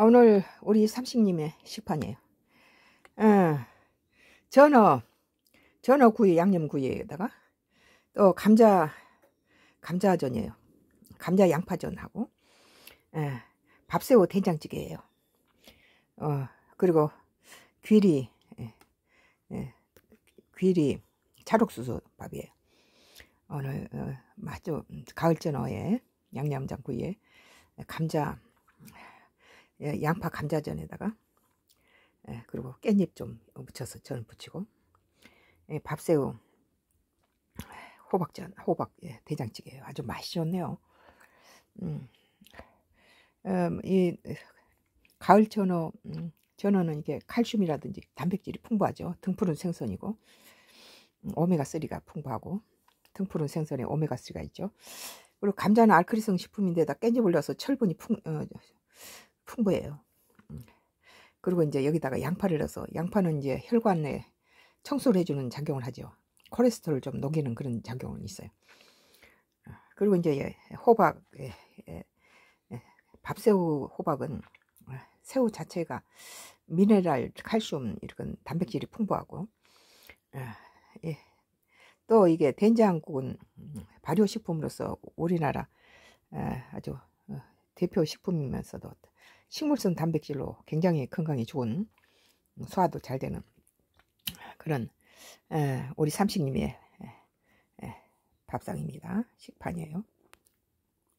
아, 오늘 우리 삼식님의 식판이에요. 어, 전어, 전어구이, 양념구이에다가 또 감자, 감자전이에요. 감자 양파전하고 에, 예. 밥새우 된장찌개예요. 어, 그리고 귀리, 에, 예. 에, 귀리 찰옥수수 밥이에요. 오늘 어, 맞죠? 가을 전어에 양념장구이에 감자 예, 양파 감자전에다가 예, 그리고 깻잎 좀 묻혀서 전 부치고 예, 밥새우 호박전 호박 예, 대장찌개 아주 맛이 좋네요. 음, 음, 이 가을 전어 음, 전어는 이게 칼슘이라든지 단백질이 풍부하죠. 등푸른 생선이고 음, 오메가 3가 풍부하고 등푸른 생선에 오메가 3가 있죠. 그리고 감자는 알크리성 식품인데다 깻잎 올려서 철분이 풍 어, 풍부해요. 음. 그리고 이제 여기다가 양파를 넣어서 양파는 이제 혈관에 청소를 해주는 작용을 하죠. 콜레스테롤 을좀 녹이는 그런 작용은 있어요. 어, 그리고 이제 예, 호박, 예, 예, 밥새우 호박은 어, 새우 자체가 미네랄, 칼슘 이런 단백질이 풍부하고 어, 또 이게 된장국은 발효식품으로서 우리나라 아주 대표 식품이면서도 식물성 단백질로 굉장히 건강에 좋은 소화도 잘 되는 그런 우리 삼식님의 밥상입니다. 식판이에요.